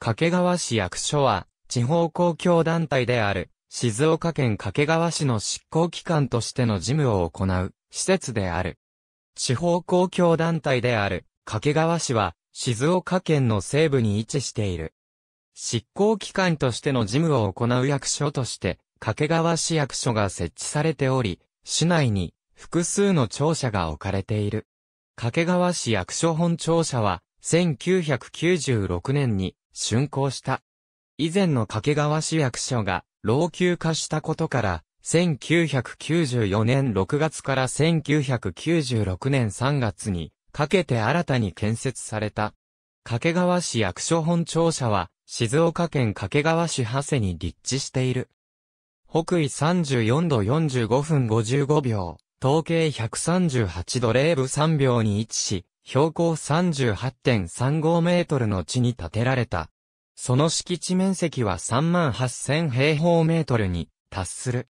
掛川市役所は、地方公共団体である、静岡県掛川市の執行機関としての事務を行う、施設である。地方公共団体である、掛川市は、静岡県の西部に位置している。執行機関としての事務を行う役所として、掛川市役所が設置されており、市内に複数の庁舎が置かれている。掛川市役所本庁舎は、1996年に竣工した。以前の掛川市役所が老朽化したことから、1994年6月から1996年3月にかけて新たに建設された。掛川市役所本庁舎は静岡県掛川市長谷に立地している。北緯34度45分55秒、統計138度0分3秒に位置し、標高38.35メートルの地に建てられた。その敷地面積は38,000平方メートルに達する。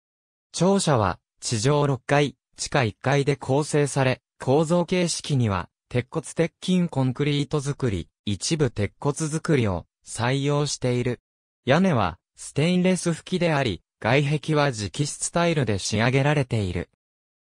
庁舎は地上6階、地下1階で構成され、構造形式には鉄骨鉄筋コンクリート作り、一部鉄骨作りを採用している。屋根はステインレス吹きであり、外壁は直筆タイルで仕上げられている。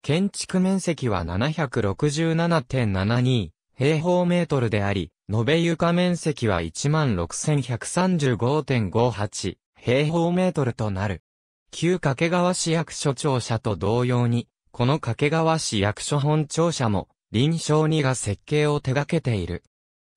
建築面積は767.72平方メートルであり、延べ床面積は16,135.58平方メートルとなる。旧掛川市役所庁舎と同様に、この掛川市役所本庁舎も、臨床2が設計を手掛けている。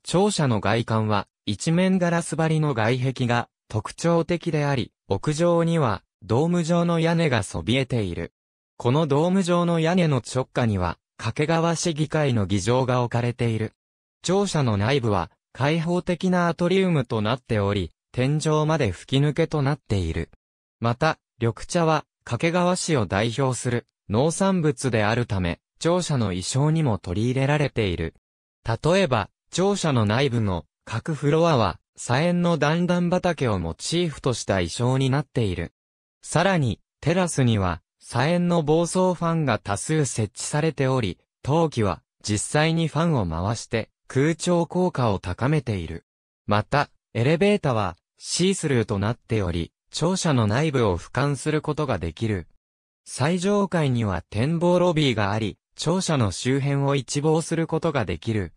庁舎の外観は、一面ガラス張りの外壁が特徴的であり、屋上には、ドーム状の屋根がそびえている。このドーム状の屋根の直下には、掛川市議会の議場が置かれている。庁舎の内部は開放的なアトリウムとなっており、天井まで吹き抜けとなっている。また、緑茶は掛川市を代表する農産物であるため、庁舎の衣装にも取り入れられている。例えば、庁舎の内部の各フロアは、左縁の段々畑をモチーフとした衣装になっている。さらに、テラスには、左縁の暴走ファンが多数設置されており、冬季は実際にファンを回して空調効果を高めている。また、エレベータはシースルーとなっており、庁舎の内部を俯瞰することができる。最上階には展望ロビーがあり、庁舎の周辺を一望することができる。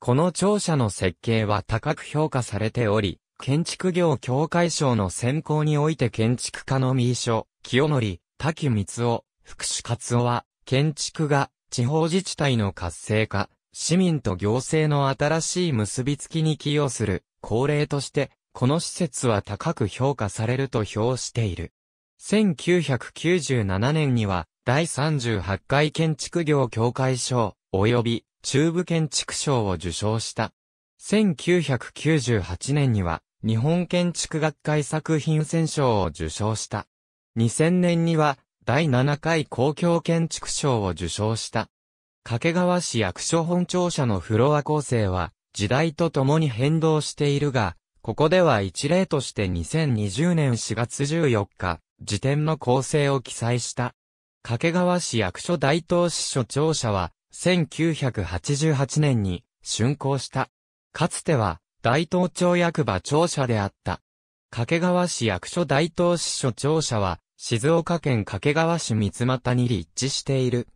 この庁舎の設計は高く評価されており、建築業協会賞の選考において建築家の名所、清則、滝光雄、福祉活夫は、建築が地方自治体の活性化、市民と行政の新しい結びつきに寄与する、恒例として、この施設は高く評価されると評している。1997年には、第38回建築業協会賞、及び中部建築賞を受賞した。1998年には、日本建築学会作品選賞を受賞した。2000年には、第7回公共建築賞を受賞した。掛川市役所本庁舎のフロア構成は、時代とともに変動しているが、ここでは一例として2020年4月14日、時点の構成を記載した。掛川市役所大東市所庁舎は、1988年に、竣工した。かつては、大東町役場庁舎であった。掛川市役所大東市所庁舎は、静岡県掛川市三又に立地している。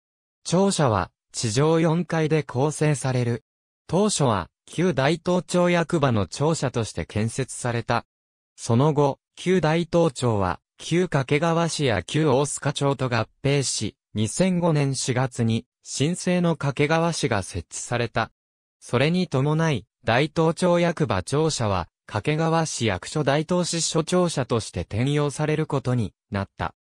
庁舎は地上4階で構成される。当初は旧大東町役場の庁舎として建設された。その後、旧大東町は旧掛川市や旧大須賀町と合併し、2005年4月に新生の掛川市が設置された。それに伴い、大東町役場庁舎は掛川市役所大東市所長者として転用されることになった。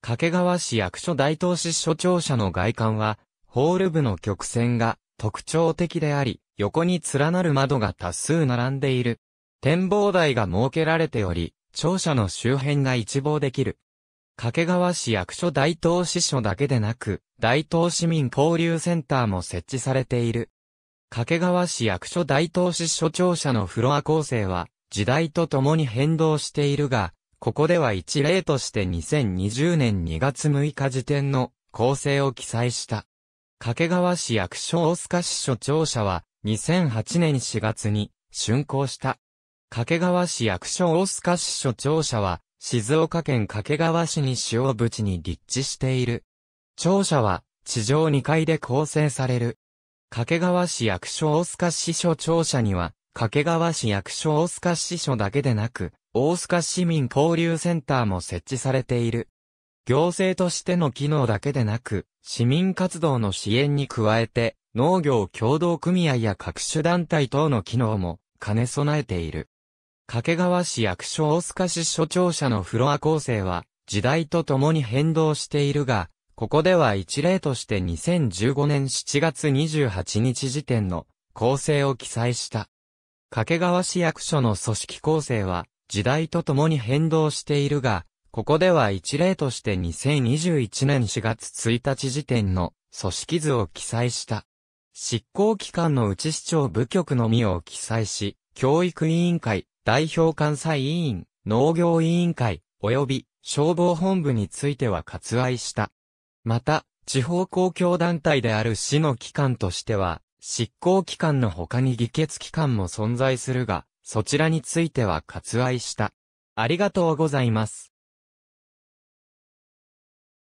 掛川市役所大東市所長者の外観は、ホール部の曲線が特徴的であり、横に連なる窓が多数並んでいる。展望台が設けられており、庁舎の周辺が一望できる。掛川市役所大東支所だけでなく、大東市民交流センターも設置されている。掛川市役所大東市所長者のフロア構成は、時代とともに変動しているが、ここでは一例として2020年2月6日時点の構成を記載した。掛川市役所大塚市所長者は、2008年4月に、竣工した。掛川市役所大塚市所長者は、静岡県掛川市西大淵に立地している。庁舎は、地上2階で構成される。掛川市役所大須賀支所庁舎には、掛川市役所大須賀支所だけでなく、大須賀市民交流センターも設置されている。行政としての機能だけでなく、市民活動の支援に加えて、農業協同組合や各種団体等の機能も兼ね備えている。掛川市役所大須賀市所庁舎のフロア構成は、時代とともに変動しているが、ここでは一例として2015年7月28日時点の構成を記載した。掛川市役所の組織構成は時代とともに変動しているが、ここでは一例として2021年4月1日時点の組織図を記載した。執行機関の内市長部局のみを記載し、教育委員会、代表監査委員、農業委員会、及び消防本部については割愛した。また、地方公共団体である市の機関としては、執行機関の他に議決機関も存在するが、そちらについては割愛した。ありがとうございます。